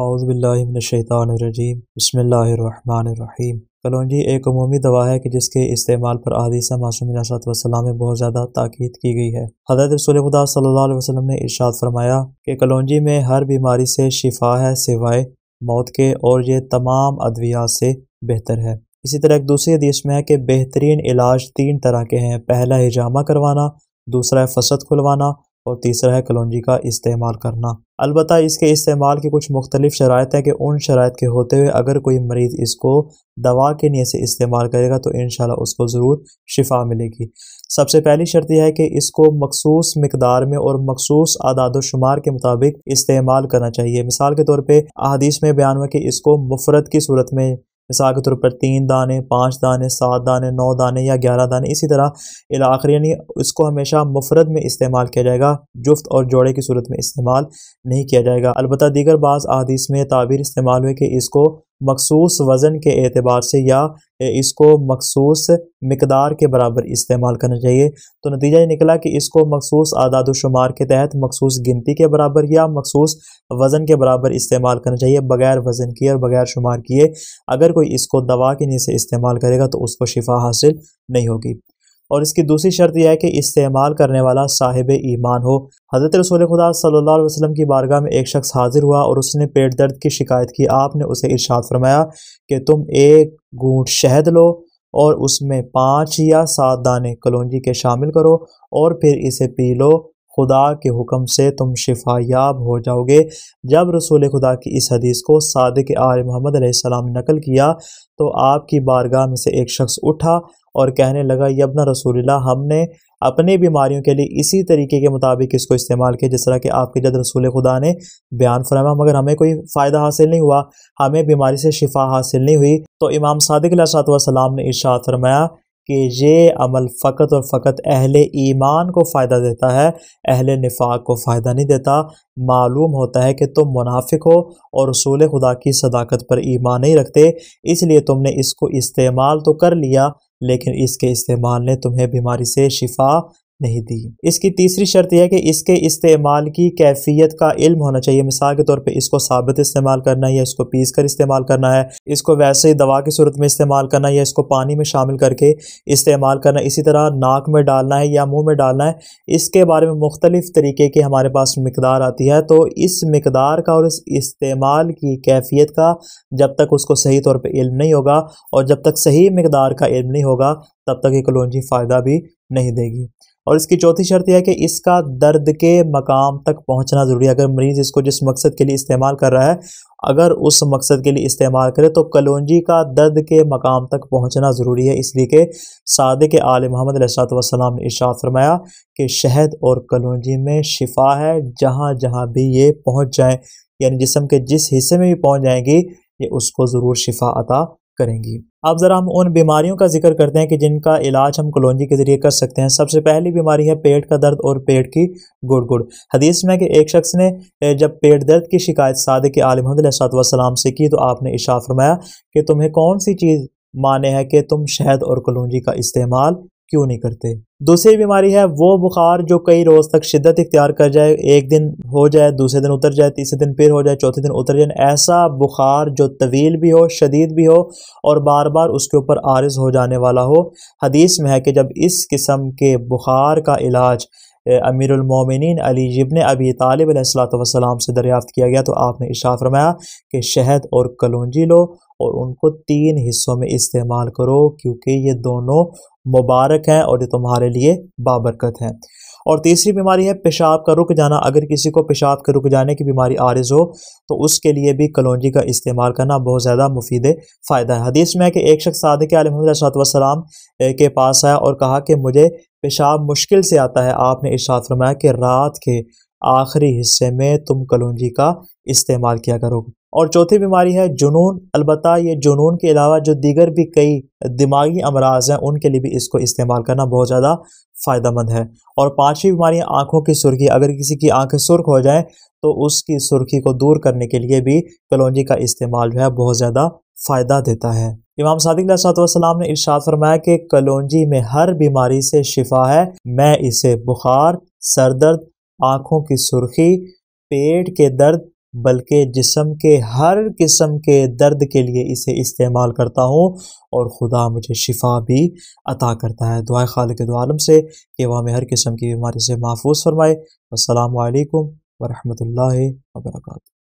हाउसबिल्लाशैतरजीम बसमीम कलौजी एक अमूमी दवा है कि जिसके इस्तेमाल पर आदि मासूम सलाम में बहुत ज़्यादा ताक़ीद की गई है हजरत रसूल खुदा वसलम ने इर्शाद फरमाया कि कलौजी में हर बीमारी से शिफा है सिवाय मौत के और ये तमाम अद्वियात से बेहतर है इसी तरह एक दूसरी हदीस में है कि बेहतरीन इलाज तीन तरह के हैं पहला हिजामा करवाना दूसरा है फसद खुलवाना और तीसरा है कलौजी का इस्तेमाल करना अलबत् इसके इस्तेमाल की कुछ मुख्तलिफ शरात हैं कि उन शरात के होते हुए अगर कोई मरीज़ इसको दवा के नीयत से इस्तेमाल करेगा तो इन उसको ज़रूर शिफा मिलेगी सबसे पहली शर्त यह है कि इसको मखसूस मकदार में और मखसूस आदादोशुमार के मुताबिक इस्तेमाल करना चाहिए मिसाल के तौर पर अदीस में बयान हुआ कि इसको मुफरत की सूरत में मिसाल के तौर पर तीन दाने पाँच दाने सात दाने नौ दाने या ग्यारह दाने इसी तरह इलाखर यानी इसको हमेशा मुफरत में इस्तेमाल किया जाएगा जुफ्त और जोड़े की सूरत में इस्तेमाल नहीं किया जाएगा अलबत् दीगर बाज़ अदीस में ताबीर इस्तेमाल हुई कि इसको मखसूस वज़न के एतबार से या इसको मखसूस मकदार के बराबर इस्तेमाल करना चाहिए तो नतीजा ये निकला कि इसको मखसूस आदाद शुमार के तहत मखसूस गिनती के बराबर या मखसूस वज़न के बराबर इस्तेमाल करना चाहिए बगैर वज़न किए और बगैर शुमार किए अगर कोई इसको दवा के नीचे इस्तेमाल करेगा तो उसको शिफा हासिल नहीं होगी और इसकी दूसरी शर्त यह है कि इस्तेमाल करने वाला साहिब ईमान हो हज़रत रसूल खुदा सल्ला वसलम की बारगाह में एक शख्स हाजिर हुआ और उसने पेट दर्द की शिकायत की आपने उसे इर्शाद फरमाया कि तुम एक घूंट शहद लो और उसमें पाँच या सात दाने कलौजी के शामिल करो और फिर इसे पी लो खुदा के हुक्म से तुम शिफा याब हो जाओगे जब रसूल खुदा की इस हदीस को सादिक आर मोहम्मद ने नकल किया तो आपकी बारगाह में से एक शख्स उठा और कहने लगा यबना रसूलुल्लाह हमने अपनी बीमारियों के लिए इसी तरीके के मुताबिक इसको इस्तेमाल किया जिस तरह कि आपके जद रसूल खुदा ने बयान फरमा मगर हमें कोई फ़ायदा हासिल नहीं हुआ हमें बीमारी से शिफा हासिल नहीं हुई तो इमाम सदक सलाम ने इर्शाद फरमाया कि ये अमल फ़कत और फ़कत अहल ईमान को फ़ायदा देता है अहल नफाक़ को फ़ायदा नहीं देता मालूम होता है कि तुम मुनाफिक हो और रसूल खुदा की सदाकत पर ईमान नहीं रखते इसलिए तुमने इसको इस्तेमाल तो कर लिया लेकिन इसके इस्तेमाल ने तुम्हें बीमारी से शिफा नहीं दी इसकी तीसरी शर्त यह है कि इसके इस्तेमाल की कैफियत का इल्म होना चाहिए मिसाल के तौर पे इसको साबित इस्तेमाल करना है या इसको पीस कर इस्तेमाल करना है इसको वैसे ही दवा की सूरत में इस्तेमाल करना है या इसको पानी में शामिल करके इस्तेमाल करना इसी तरह नाक में डालना है या मुँह में डालना है इसके बारे में मुख्तलिफ़ तरीके की हमारे पास मकदार आती है तो इस मकदार का और इस इस्तेमाल की कैफियत का जब तक उसको सही तौर पर इल्म नहीं होगा और जब तक सही मकदार का इल्म नहीं होगा तब तक ये कलोंजी फ़ायदा भी नहीं देगी और इसकी चौथी शर्त यह है कि इसका दर्द के मकाम तक पहुंचना ज़रूरी है अगर मरीज़ इसको जिस मकसद के लिए इस्तेमाल कर रहा है अगर उस मकसद के लिए इस्तेमाल करे तो कलौजी का दर्द के मकाम तक पहुंचना ज़रूरी है इसलिए कि सादे के आल महमद वसलाम ने इशा फरमाया कि शहद और कलौजी में शिफा है जहाँ जहाँ भी ये पहुँच जाए यानी जिसम के जिस हिस्से में भी पहुँच जाएंगी ये उसको ज़रूर शिफा अता करेंगी अब ज़रा हम उन बीमारियों का जिक्र करते हैं कि जिनका इलाज हम कलौजी के ज़रिए कर सकते हैं सबसे पहली बीमारी है पेट का दर्द और पेट की गुड़ गुड़ हदीस में कि एक शख्स ने जब पेट दर्द की शिकायत सादे के आलमदसलाम से की तो आपने इशा फरमाया कि तुम्हें कौन सी चीज़ माने है कि तुम शहद और कलौजी का इस्तेमाल क्यों नहीं करते दूसरी बीमारी है वो बुखार जो कई रोज़ तक शिद्दत इख्तियार कर जाए एक दिन हो जाए दूसरे दिन उतर जाए तीसरे दिन फिर हो जाए चौथे दिन उतर जाए ऐसा बुखार जो तवील भी हो शदीद भी हो और बार बार उसके ऊपर आरज हो जाने वाला हो हदीस में है कि जब इस किस्म के बुखार का इलाज अमीरमिन अली जिबन अबी तालबलाम से दरियाफ़त किया गया तो आपने इशाफ़ फरमाया कि शहद और कलौजी लो और उनको तीन हिस्सों में इस्तेमाल करो क्योंकि ये दोनों मुबारक हैं और ये तुम्हारे लिए बाबरकत हैं और तीसरी बीमारी है पेशाब का रुक जाना अगर किसी को पेशाब के रुक जाने की बीमारी आरज हो तो उसके लिए भी कलौजी का इस्तेमाल करना बहुत ज़्यादा मुफीद फ़ायदा है हदीस में है कि एक शख्स सादक अलहमदसलाम के पास आया और कहा कि मुझे पेशाब मुश्किल से आता है आपने इर्शाद फरमाया कि रात के आखिरी हिस्से में तुम कलौजी का इस्तेमाल किया करोगे और चौथी बीमारी है जुनून अलबत् ये जुनून के अलावा जो दीगर भी कई दिमागी अमराज हैं उनके लिए भी इसको इस्तेमाल करना बहुत ज़्यादा फ़ायदेमंद है और पांचवी बीमारी आँखों की सुर्खी अगर किसी की आँखें सुर्ख हो जाएँ तो उसकी सुर्खी को दूर करने के लिए भी कलौजी का इस्तेमाल जो है बहुत ज़्यादा फ़ायदा देता है इमाम सादिक सलाम ने इरशाद फरमाया कि कलौजी में हर बीमारी से शिफा है मैं इसे बुखार सर दर्द आँखों की सुर्खी पेट के दर्द बल्कि जिसम के हर किस्म के दर्द के लिए इसे इस्तेमाल करता हूँ और ख़ुदा मुझे शिफा भी अता करता है दुआ खाल के आलम से कि वह हमें हर किस्म की बीमारी से महफूज फरमाए अल्लाम वरहमल वर्का